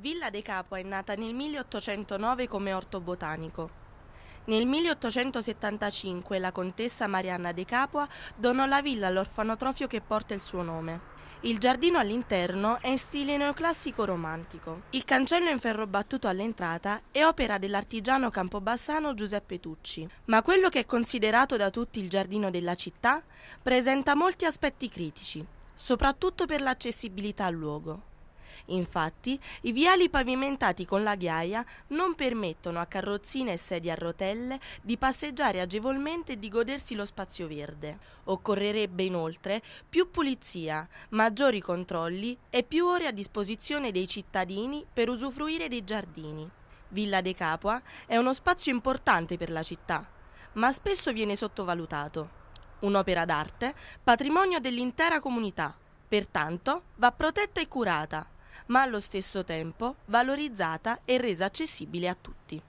Villa De Capua è nata nel 1809 come orto botanico. Nel 1875 la contessa Marianna De Capua donò la villa all'orfanotrofio che porta il suo nome. Il giardino all'interno è in stile neoclassico romantico. Il cancello in ferro battuto all'entrata è opera dell'artigiano campobassano Giuseppe Tucci, ma quello che è considerato da tutti il giardino della città presenta molti aspetti critici, soprattutto per l'accessibilità al luogo. Infatti, i viali pavimentati con la ghiaia non permettono a carrozzine e sedie a rotelle di passeggiare agevolmente e di godersi lo spazio verde. Occorrerebbe inoltre più pulizia, maggiori controlli e più ore a disposizione dei cittadini per usufruire dei giardini. Villa De Capua è uno spazio importante per la città, ma spesso viene sottovalutato. Un'opera d'arte, patrimonio dell'intera comunità, pertanto va protetta e curata, ma allo stesso tempo valorizzata e resa accessibile a tutti.